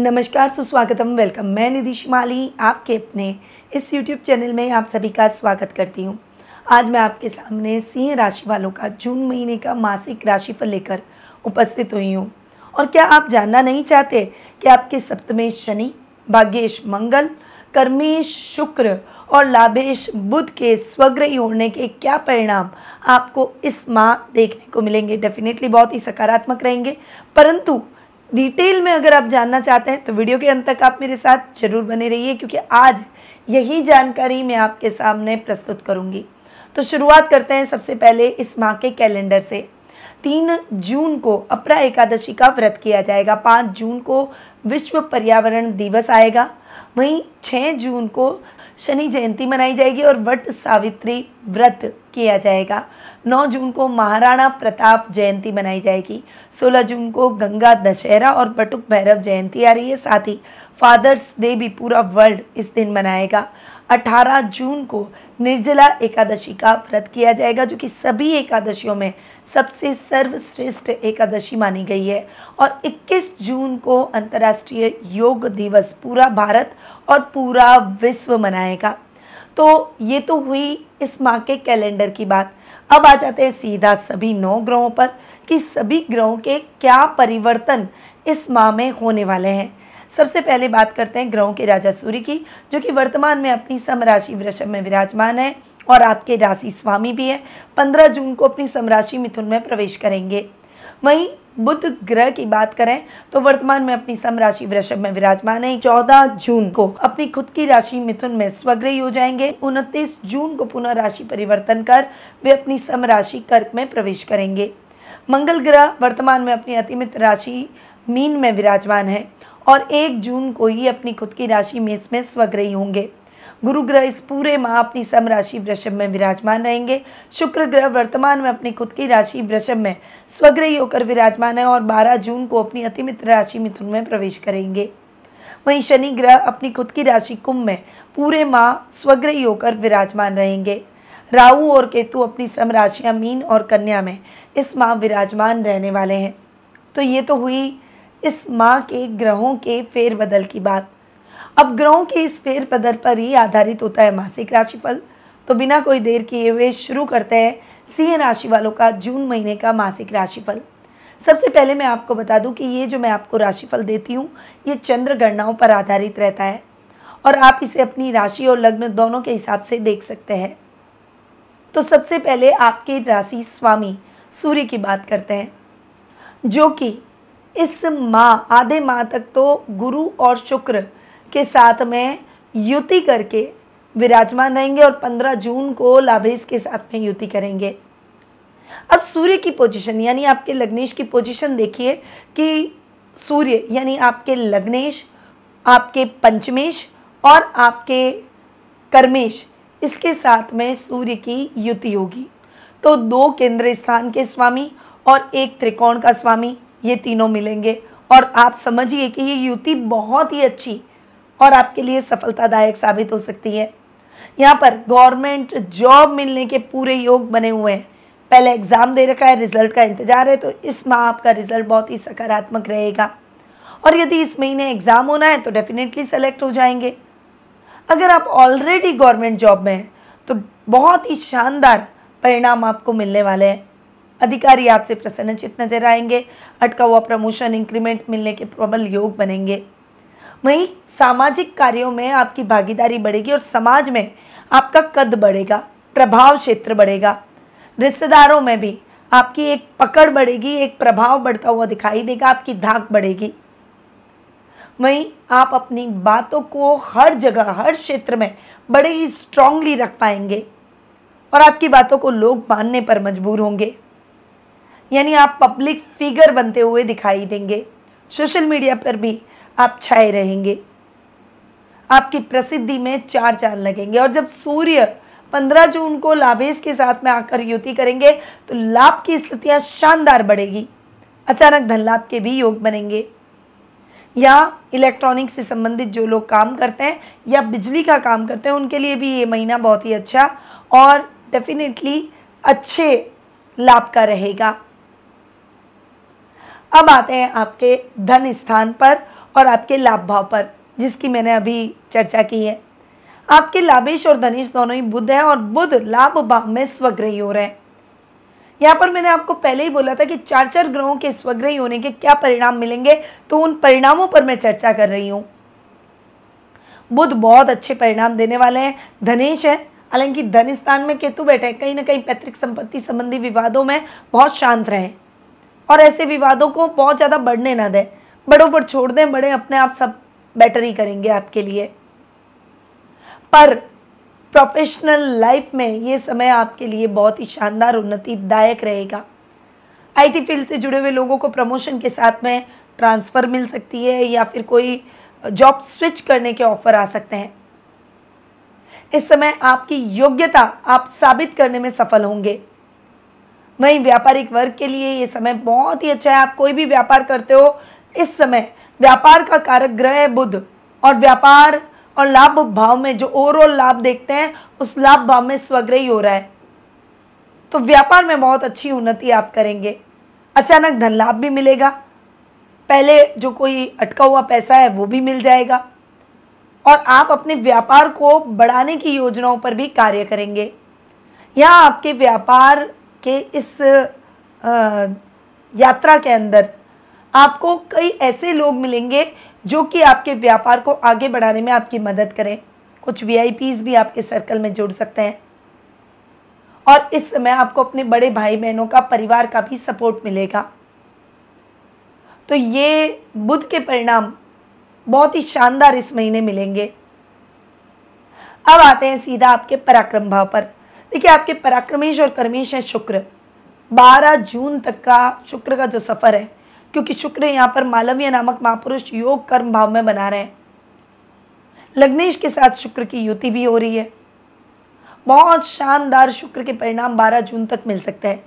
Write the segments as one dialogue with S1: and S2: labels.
S1: नमस्कार सुस्वागतम वेलकम मैं निधि शिमाली आपके अपने इस YouTube चैनल में आप सभी का स्वागत करती हूँ आज मैं आपके सामने सिंह राशि वालों का जून महीने का मासिक राशिफल लेकर उपस्थित हुई हूँ और क्या आप जानना नहीं चाहते कि आपके सप्तमेश शनि भाग्येश मंगल कर्मेश शुक्र और लाभेश बुध के स्वग्रही होने के क्या परिणाम आपको इस माह देखने को मिलेंगे डेफिनेटली बहुत ही सकारात्मक रहेंगे परंतु डिटेल में अगर आप जानना चाहते हैं तो वीडियो के अंत तक आप मेरे साथ जरूर बने रहिए क्योंकि आज यही जानकारी मैं आपके सामने प्रस्तुत करूंगी तो शुरुआत करते हैं सबसे पहले इस माह के कैलेंडर से तीन जून को अपरा एकादशी का व्रत किया जाएगा पाँच जून को विश्व पर्यावरण दिवस आएगा वहीं छः जून को शनि जयंती मनाई जाएगी और वट सावित्री व्रत किया जाएगा 9 जून को महाराणा प्रताप जयंती मनाई जाएगी 16 जून को गंगा दशहरा और बटुक भैरव जयंती आ रही है साथ ही फादर्स डे भी पूरा वर्ल्ड इस दिन मनाएगा 18 जून को निर्जला एकादशी का व्रत किया जाएगा जो कि सभी एकादशियों में सबसे सर्वश्रेष्ठ एकादशी मानी गई है और 21 जून को अंतर्राष्ट्रीय योग दिवस पूरा भारत और पूरा विश्व मनाएगा तो ये तो हुई इस माह के कैलेंडर की बात अब आ जाते हैं सीधा सभी नौ ग्रहों पर कि सभी ग्रहों के क्या परिवर्तन इस माह में होने वाले हैं सबसे पहले बात करते हैं ग्रहों के राजा सूर्य की जो कि वर्तमान में अपनी समराशि वृषभ में विराजमान है और आपके राशि स्वामी भी है पंद्रह जून को अपनी समराशि मिथुन में प्रवेश करेंगे वहीं बुद्ध ग्रह की बात करें तो वर्तमान में अपनी सम राशि वृषभ में विराजमान है चौदह जून को अपनी खुद की राशि मिथुन में स्वग्रही हो जाएंगे उनतीस जून को पुनः राशि परिवर्तन कर वे अपनी सम राशि कर्क में प्रवेश करेंगे मंगल ग्रह वर्तमान में अपनी अतिमित राशि मीन में विराजमान है और एक जून को ही अपनी खुद की राशि मेष में स्वग्रही होंगे गुरु ग्रह इस पूरे माह अपनी सम राशि वृषभ में विराजमान रहेंगे शुक्र ग्रह वर्तमान में अपनी खुद की राशि वृषभ में स्वग्रही होकर विराजमान है और 12 जून को अपनी अतिमित्र राशि मिथुन में प्रवेश करेंगे वहीं शनि ग्रह अपनी खुद की राशि कुंभ में पूरे माह स्वग्रही होकर विराजमान रहेंगे राहु और केतु अपनी सम राशियाँ मीन और कन्या में इस माह विराजमान रहने वाले हैं तो ये तो हुई इस माह के ग्रहों के फेरबदल की बात अब ग्रहों के इस फेर पदर पर ही आधारित होता है मासिक राशिफल तो बिना कोई देर किए हुए शुरू करते हैं सिंह राशि वालों का जून महीने का मासिक राशिफल सबसे पहले मैं आपको बता दूं कि ये जो मैं आपको राशिफल देती हूँ ये चंद्र गणनाओं पर आधारित रहता है और आप इसे अपनी राशि और लग्न दोनों के हिसाब से देख सकते हैं तो सबसे पहले आपके राशि स्वामी सूर्य की बात करते हैं जो कि इस माह आधे माह तक तो गुरु और शुक्र के साथ में युति करके विराजमान रहेंगे और 15 जून को लाभेश के साथ में युति करेंगे अब सूर्य की पोजीशन यानी आपके लग्नेश की पोजीशन देखिए कि सूर्य यानी आपके लग्नेश आपके पंचमेश और आपके कर्मेश इसके साथ में सूर्य की युति होगी तो दो केंद्र स्थान के स्वामी और एक त्रिकोण का स्वामी ये तीनों मिलेंगे और आप समझिए कि ये युति बहुत ही अच्छी और आपके लिए सफलतादायक साबित हो सकती है यहाँ पर गवर्नमेंट जॉब मिलने के पूरे योग बने हुए हैं पहले एग्ज़ाम दे रखा है रिजल्ट का इंतजार है तो इस माह आपका रिजल्ट बहुत ही सकारात्मक रहेगा और यदि इस महीने एग्ज़ाम होना है तो डेफिनेटली सेलेक्ट हो जाएंगे अगर आप ऑलरेडी गवर्नमेंट जॉब में हैं तो बहुत ही शानदार परिणाम आपको मिलने वाले हैं अधिकारी आपसे प्रसन्नचित नजर आएंगे अटका हुआ प्रमोशन इंक्रीमेंट मिलने के प्रबल योग बनेंगे वहीं सामाजिक कार्यों में आपकी भागीदारी बढ़ेगी और समाज में आपका कद बढ़ेगा प्रभाव क्षेत्र बढ़ेगा रिश्तेदारों में भी आपकी एक पकड़ बढ़ेगी एक प्रभाव बढ़ता हुआ दिखाई देगा आपकी धाक बढ़ेगी वहीं आप अपनी बातों को हर जगह हर क्षेत्र में बड़े ही स्ट्रांगली रख पाएंगे और आपकी बातों को लोग मानने पर मजबूर होंगे यानी आप पब्लिक फिगर बनते हुए दिखाई देंगे सोशल मीडिया पर भी आप छाए रहेंगे आपकी प्रसिद्धि में चार चांद लगेंगे और जब सूर्य पंद्रह जून को लाभेश के साथ में आकर युति करेंगे तो लाभ की स्थितियां शानदार बढ़ेगी अचानक धन लाभ के भी योग बनेंगे या इलेक्ट्रॉनिक से संबंधित जो लोग काम करते हैं या बिजली का काम करते हैं उनके लिए भी ये महीना बहुत ही अच्छा और डेफिनेटली अच्छे लाभ का रहेगा अब आते हैं आपके धन स्थान पर और आपके लाभ भाव पर जिसकी मैंने अभी चर्चा की है आपके लाभेश और धनेश दोनों ही बुद्ध हैं और बुद्ध लाभ भाव में स्वग्रही हो रहे हैं यहाँ पर मैंने आपको पहले ही बोला था कि चार चार ग्रहों के स्वग्रही होने के क्या परिणाम मिलेंगे तो उन परिणामों पर मैं चर्चा कर रही हूँ बुद्ध बहुत अच्छे परिणाम देने वाले हैं धनेश है हालांकि धन स्थान में केतु बैठे हैं कहीं ना कहीं पैतृक संपत्ति संबंधी विवादों में बहुत शांत रहें और ऐसे विवादों को बहुत ज़्यादा बढ़ने ना दें बड़ों पर छोड़ दें बड़े अपने आप सब बेटर ही करेंगे आपके लिए पर प्रोफेशनल लाइफ में ये समय आपके लिए बहुत ही शानदार उन्नतिदायक रहेगा आईटी फील्ड से जुड़े हुए लोगों को प्रमोशन के साथ में ट्रांसफ़र मिल सकती है या फिर कोई जॉब स्विच करने के ऑफर आ सकते हैं इस समय आपकी योग्यता आप साबित करने में सफल होंगे वहीं व्यापारिक वर्ग के लिए ये समय बहुत ही अच्छा है आप कोई भी व्यापार करते हो इस समय व्यापार का कारक ग्रह है बुध और व्यापार और लाभ भाव में जो ओवरऑल लाभ देखते हैं उस लाभ भाव में स्वग्रही हो रहा है तो व्यापार में बहुत अच्छी उन्नति आप करेंगे अचानक धन लाभ भी मिलेगा पहले जो कोई अटका हुआ पैसा है वो भी मिल जाएगा और आप अपने व्यापार को बढ़ाने की योजनाओं पर भी कार्य करेंगे यहाँ आपके व्यापार के इस यात्रा के अंदर आपको कई ऐसे लोग मिलेंगे जो कि आपके व्यापार को आगे बढ़ाने में आपकी मदद करें कुछ वीआईपीज भी आपके सर्कल में जुड़ सकते हैं और इस समय आपको अपने बड़े भाई बहनों का परिवार का भी सपोर्ट मिलेगा तो ये बुध के परिणाम बहुत ही शानदार इस महीने मिलेंगे अब आते हैं सीधा आपके पराक्रम भाव पर देखिए आपके पराक्रमेश और कर्मेश है शुक्र 12 जून तक का शुक्र का जो सफ़र है क्योंकि शुक्र यहाँ पर मालवीय नामक महापुरुष योग कर्म भाव में बना रहे हैं लग्नेश के साथ शुक्र की युति भी हो रही है बहुत शानदार शुक्र के परिणाम 12 जून तक मिल सकते हैं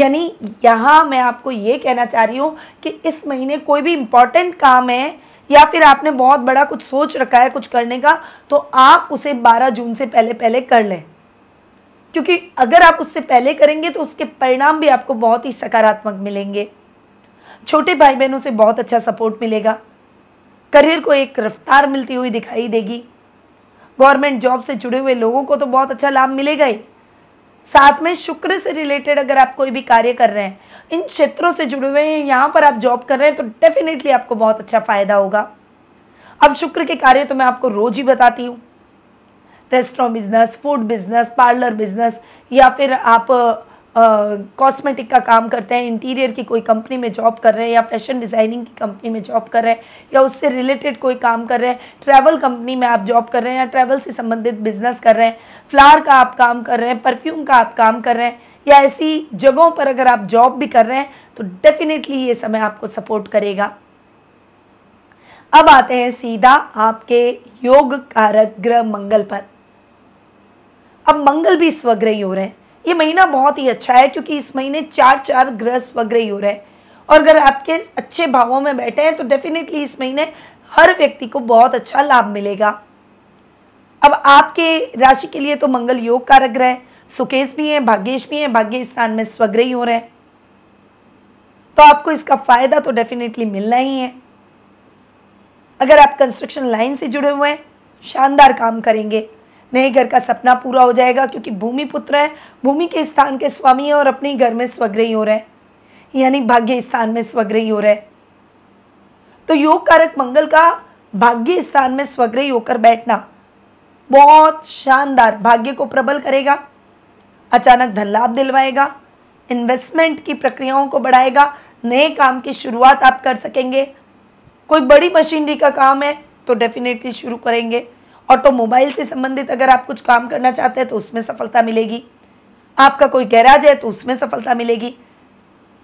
S1: यानी यहाँ मैं आपको ये कहना चाह रही हूँ कि इस महीने कोई भी इम्पॉर्टेंट काम है या फिर आपने बहुत बड़ा कुछ सोच रखा है कुछ करने का तो आप उसे 12 जून से पहले पहले कर लें क्योंकि अगर आप उससे पहले करेंगे तो उसके परिणाम भी आपको बहुत ही सकारात्मक मिलेंगे छोटे भाई बहनों से बहुत अच्छा सपोर्ट मिलेगा करियर को एक रफ्तार मिलती हुई दिखाई देगी गवर्नमेंट जॉब से जुड़े हुए लोगों को तो बहुत अच्छा लाभ मिलेगा ही साथ में शुक्र से रिलेटेड अगर आप कोई भी कार्य कर रहे हैं इन क्षेत्रों से जुड़े हुए हैं यहाँ पर आप जॉब कर रहे हैं तो डेफिनेटली आपको बहुत अच्छा फायदा होगा अब शुक्र के कार्य तो मैं आपको रोज ही बताती हूँ restaurant business food business parlour business या फिर आप कॉस्मेटिक का काम करते हैं इंटीरियर की कोई कंपनी में जॉब कर रहे हैं या फैशन डिज़ाइनिंग की कंपनी में जॉब कर रहे हैं या उससे रिलेटेड कोई काम कर रहे हैं ट्रैवल कंपनी में आप जॉब कर रहे हैं या ट्रैवल से संबंधित बिजनेस कर रहे हैं फ्लावर का आप काम कर रहे हैं परफ्यूम का आप काम कर रहे हैं या ऐसी जगहों पर अगर आप जॉब भी कर रहे हैं तो डेफिनेटली ये समय आपको सपोर्ट करेगा अब आते हैं सीधा आपके योग कारक ग्रह मंगल पर अब मंगल भी स्वग्रही हो रहे हैं ये महीना बहुत ही अच्छा है क्योंकि इस महीने चार चार ग्रह स्वग्रही हो रहे हैं और अगर आपके अच्छे भावों में बैठे हैं तो डेफिनेटली इस महीने हर व्यक्ति को बहुत अच्छा लाभ मिलेगा अब आपके राशि के लिए तो मंगल योग कारक ग्रह है सुकेश भी हैं भाग्येश भी हैं भाग्य स्थान में स्वग्रही हो रहे हैं तो आपको इसका फायदा तो डेफिनेटली मिलना ही है अगर आप कंस्ट्रक्शन लाइन से जुड़े हुए हैं शानदार काम करेंगे नए घर का सपना पूरा हो जाएगा क्योंकि भूमि पुत्र है भूमि के स्थान के स्वामी है और अपने घर में स्वग्रही हो रहे हैं यानी भाग्य स्थान में स्वग्रही हो रहे तो योग कारक मंगल का भाग्य स्थान में स्वग्रही होकर बैठना बहुत शानदार भाग्य को प्रबल करेगा अचानक धन लाभ दिलवाएगा इन्वेस्टमेंट की प्रक्रियाओं को बढ़ाएगा नए काम की शुरुआत आप कर सकेंगे कोई बड़ी मशीनरी का काम है तो डेफिनेटली शुरू करेंगे ऑटोमोबाइल से संबंधित अगर आप कुछ काम करना चाहते हैं तो उसमें सफलता मिलेगी आपका कोई गैराज है तो उसमें सफलता मिलेगी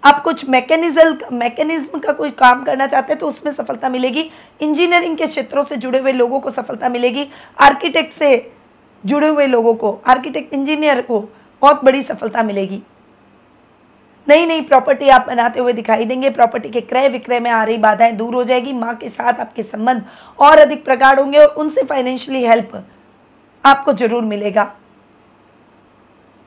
S1: आप कुछ मैकेनिज्म मैकेनिज्म का कोई काम करना चाहते हैं तो उसमें सफलता मिलेगी इंजीनियरिंग के क्षेत्रों से जुड़े हुए लोगों को सफलता मिलेगी आर्किटेक्ट से जुड़े हुए लोगों को आर्किटेक्ट इंजीनियर को बहुत बड़ी सफलता मिलेगी नई नई प्रॉपर्टी आप बनाते हुए दिखाई देंगे प्रॉपर्टी के क्रय विक्रय में आ रही बाधाएं दूर हो जाएगी माँ के साथ आपके संबंध और अधिक प्रगाढ़ होंगे और उनसे फाइनेंशियली हेल्प आपको जरूर मिलेगा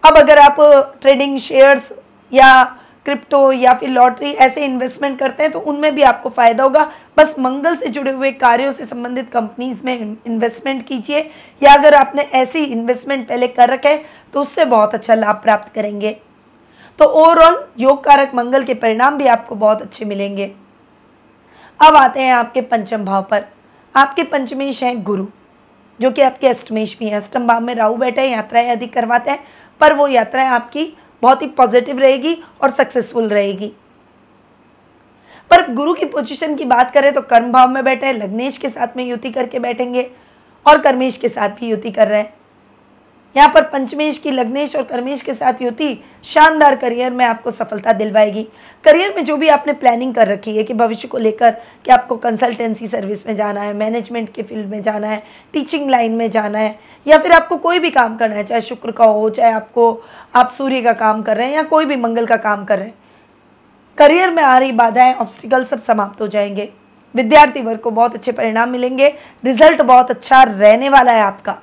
S1: अब अगर आप ट्रेडिंग शेयर्स या क्रिप्टो या फिर लॉटरी ऐसे इन्वेस्टमेंट करते हैं तो उनमें भी आपको फ़ायदा होगा बस मंगल से जुड़े हुए कार्यों से संबंधित कंपनीज में इन्वेस्टमेंट कीजिए या अगर आपने ऐसी इन्वेस्टमेंट पहले कर रखे तो उससे बहुत अच्छा लाभ प्राप्त करेंगे तो ओवरऑल योग कारक मंगल के परिणाम भी आपको बहुत अच्छे मिलेंगे अब आते हैं आपके पंचम भाव पर आपके पंचमेश हैं गुरु जो कि आपके अष्टमेश भी हैं अष्टम भाव में राहु बैठे हैं यात्राएं अधिक करवाते हैं पर वो यात्राएं आपकी बहुत ही पॉजिटिव रहेगी और सक्सेसफुल रहेगी पर गुरु की पोजीशन की बात करें तो कर्म भाव में बैठे हैं लग्नेश के साथ में युति करके बैठेंगे और कर्मेश के साथ भी युति कर रहे हैं यहाँ पर पंचमेश की लग्नेश और कर्मेश के साथ युति शानदार करियर में आपको सफलता दिलवाएगी करियर में जो भी आपने प्लानिंग कर रखी है कि भविष्य को लेकर कि आपको कंसल्टेंसी सर्विस में जाना है मैनेजमेंट के फील्ड में जाना है टीचिंग लाइन में जाना है या फिर आपको कोई भी काम करना है चाहे शुक्र का हो चाहे आपको आप सूर्य का काम कर रहे हैं या कोई भी मंगल का काम कर रहे हैं करियर में आ रही बाधाएं ऑब्स्टिकल सब समाप्त हो जाएंगे विद्यार्थी वर्ग को बहुत अच्छे परिणाम मिलेंगे रिजल्ट बहुत अच्छा रहने वाला है आपका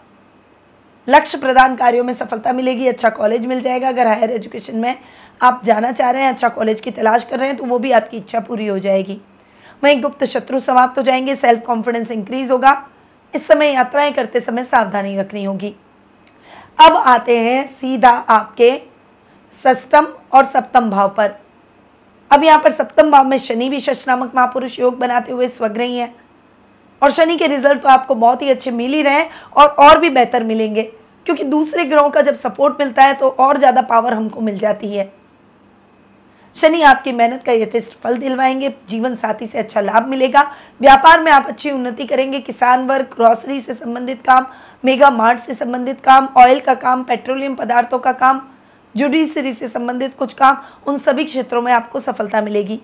S1: लक्ष्य प्रदान कार्यों में सफलता मिलेगी अच्छा कॉलेज मिल जाएगा अगर हायर एजुकेशन में आप जाना चाह रहे हैं अच्छा कॉलेज की तलाश कर रहे हैं तो वो भी आपकी इच्छा पूरी हो जाएगी वहीं गुप्त शत्रु समाप्त हो जाएंगे सेल्फ कॉन्फिडेंस इंक्रीज होगा इस समय यात्राएं करते समय सावधानी रखनी होगी अब आते हैं सीधा आपके सष्टम और सप्तम भाव पर अब यहाँ पर सप्तम भाव में शनि भी शश नामक महापुरुष योग बनाते हुए स्वग्रही हैं और शनि के रिजल्ट तो आपको बहुत ही अच्छे मिल ही रहे हैं और और भी बेहतर मिलेंगे क्योंकि दूसरे ग्रहों का जब सपोर्ट मिलता है तो और ज़्यादा पावर हमको मिल जाती है शनि आपकी मेहनत का यथेष्ट फल दिलवाएंगे जीवन साथी से अच्छा लाभ मिलेगा व्यापार में आप अच्छी उन्नति करेंगे किसान वर्ग ग्रॉसरी से संबंधित काम मेगा मार्ट से संबंधित काम ऑयल का काम पेट्रोलियम पदार्थों का काम जुडिशरी से संबंधित कुछ काम उन सभी क्षेत्रों में आपको सफलता मिलेगी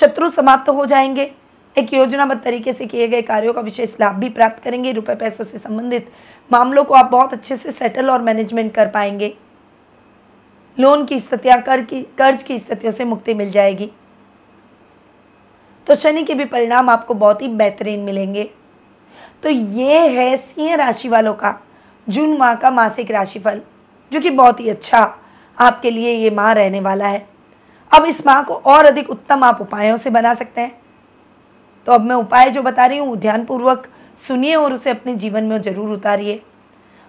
S1: शत्रु समाप्त तो हो जाएंगे एक योजनाबद्ध तरीके से किए गए कार्यों का विशेष लाभ भी प्राप्त करेंगे रुपए पैसों से संबंधित मामलों को आप बहुत अच्छे से सेटल और मैनेजमेंट कर पाएंगे लोन की स्थितियां कर की कर्ज की स्थितियों से मुक्ति मिल जाएगी तो शनि के भी परिणाम आपको बहुत ही बेहतरीन मिलेंगे तो ये है सिंह राशि वालों का जून माह का मासिक राशिफल जो कि बहुत ही अच्छा आपके लिए ये माह रहने वाला है अब इस माह को और अधिक उत्तम आप उपायों से बना सकते हैं तो अब मैं उपाय जो बता रही हूँ ध्यानपूर्वक सुनिए और उसे अपने जीवन में जरूर उतारिए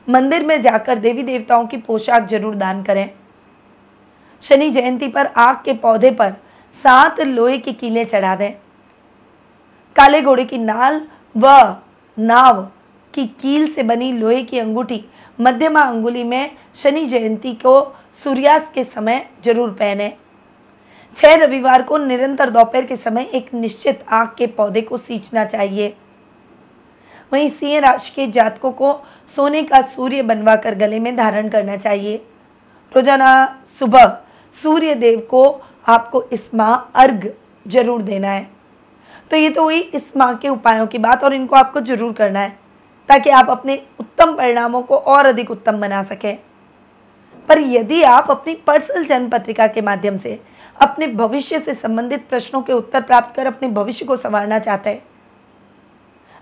S1: मंदिर में जाकर देवी देवताओं की पोशाक जरूर दान करें शनि जयंती पर आग के पौधे पर सात लोहे के कीले चढ़ा दें काले घोड़े की नाल व नाव की कील से बनी लोहे की अंगूठी मध्यमा अंगुली में शनि जयंती को सूर्यास्त के समय जरूर पहने छह रविवार को निरंतर दोपहर के समय एक निश्चित आग के पौधे को सींचना चाहिए वहीं सिंह राशि के जातकों को सोने का सूर्य बनवा कर गले में धारण करना चाहिए रोजाना सुबह सूर्य देव को आपको इस माह अर्घ जरूर देना है तो ये तो हुई इस माह के उपायों की बात और इनको आपको जरूर करना है ताकि आप अपने उत्तम परिणामों को और अधिक उत्तम बना सकें पर यदि आप अपनी पर्सनल जन्म पत्रिका के माध्यम से अपने भविष्य से संबंधित प्रश्नों के उत्तर प्राप्त कर अपने भविष्य को संवारना चाहता है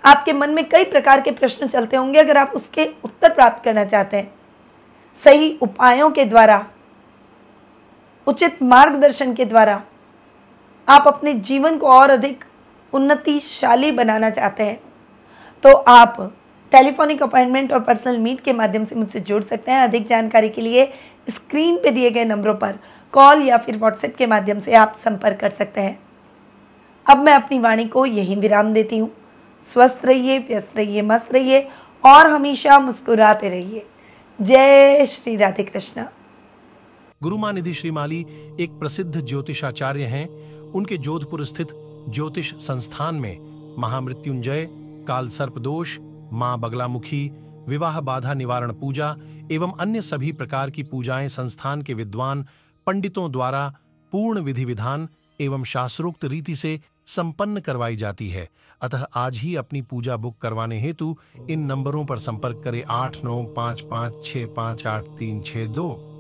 S1: आपके मन में कई प्रकार के प्रश्न चलते होंगे अगर आप उसके उत्तर प्राप्त करना चाहते हैं सही उपायों के द्वारा उचित मार्गदर्शन के द्वारा आप अपने जीवन को और अधिक उन्नतिशाली बनाना चाहते हैं तो आप टेलीफोनिक अपॉइंटमेंट और पर्सनल मीट के माध्यम से मुझसे जुड़ सकते हैं अधिक जानकारी के लिए स्क्रीन पे दिए गए नंबरों पर कॉल या फिर व्हाट्सएप के माध्यम से आप संपर्क कर सकते हैं अब मैं अपनी वाणी को यहीं विराम देती हूँ स्वस्थ रहिए व्यस्त रहिए मस्त रहिए और हमेशा मुस्कुराते रहिए जय श्री राधे कृष्ण गुरु मानिधि श्रीमाली एक प्रसिद्ध ज्योतिषाचार्य हैं उनके जोधपुर स्थित ज्योतिष संस्थान में महामृत्युंजय काल सर्प दोष माँ बगलामुखी विवाह बाधा निवारण पूजा एवं अन्य सभी प्रकार की पूजाएं संस्थान के विद्वान पंडितों द्वारा पूर्ण विधि विधान एवं शास्त्रोक्त रीति से संपन्न करवाई जाती है अतः आज ही अपनी पूजा बुक करवाने हेतु इन नंबरों पर संपर्क करें आठ नौ पाँच पाँच छः पाँच आठ तीन छः दो